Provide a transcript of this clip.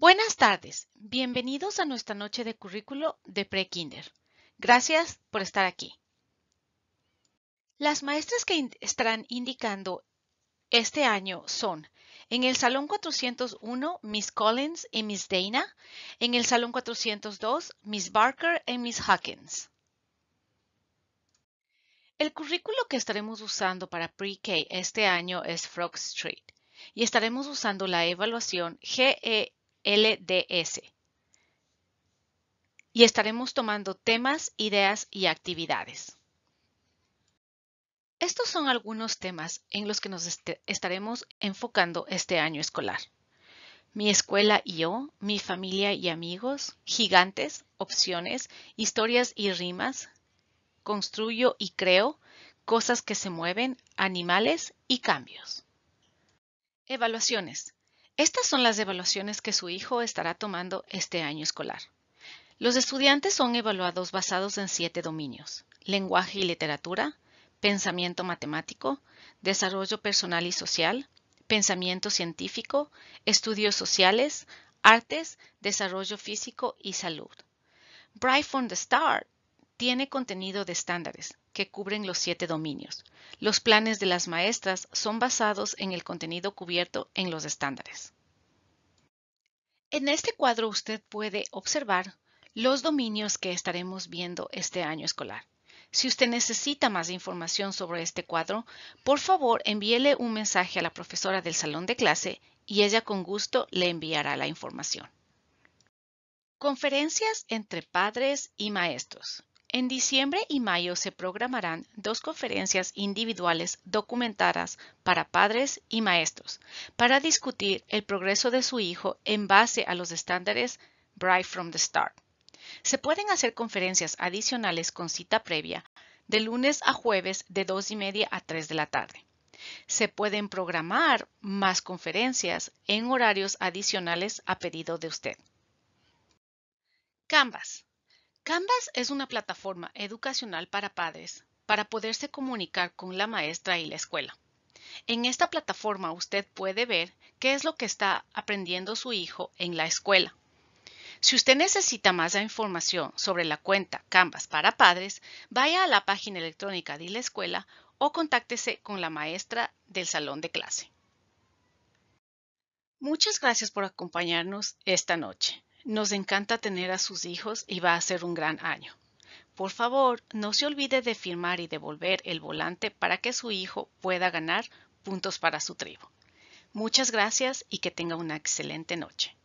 Buenas tardes, bienvenidos a nuestra noche de currículo de pre-kinder. Gracias por estar aquí. Las maestras que estarán indicando este año son en el Salón 401 Miss Collins y Miss Dana, en el Salón 402 Miss Barker y Miss Hawkins. El currículo que estaremos usando para pre-K este año es Frog Street y estaremos usando la evaluación GE LDS. Y estaremos tomando temas, ideas y actividades. Estos son algunos temas en los que nos este, estaremos enfocando este año escolar. Mi escuela y yo, mi familia y amigos, gigantes, opciones, historias y rimas, construyo y creo, cosas que se mueven, animales y cambios. Evaluaciones. Estas son las evaluaciones que su hijo estará tomando este año escolar. Los estudiantes son evaluados basados en siete dominios, lenguaje y literatura, pensamiento matemático, desarrollo personal y social, pensamiento científico, estudios sociales, artes, desarrollo físico y salud. Bright from the Start tiene contenido de estándares que cubren los siete dominios. Los planes de las maestras son basados en el contenido cubierto en los estándares. En este cuadro usted puede observar los dominios que estaremos viendo este año escolar. Si usted necesita más información sobre este cuadro, por favor envíele un mensaje a la profesora del salón de clase y ella con gusto le enviará la información. Conferencias entre padres y maestros. En diciembre y mayo se programarán dos conferencias individuales documentadas para padres y maestros para discutir el progreso de su hijo en base a los estándares Bright from the Start. Se pueden hacer conferencias adicionales con cita previa de lunes a jueves de 2 y media a 3 de la tarde. Se pueden programar más conferencias en horarios adicionales a pedido de usted. Canvas. Canvas es una plataforma educacional para padres para poderse comunicar con la maestra y la escuela. En esta plataforma usted puede ver qué es lo que está aprendiendo su hijo en la escuela. Si usted necesita más información sobre la cuenta Canvas para padres, vaya a la página electrónica de la escuela o contáctese con la maestra del salón de clase. Muchas gracias por acompañarnos esta noche. Nos encanta tener a sus hijos y va a ser un gran año. Por favor, no se olvide de firmar y devolver el volante para que su hijo pueda ganar puntos para su tribu. Muchas gracias y que tenga una excelente noche.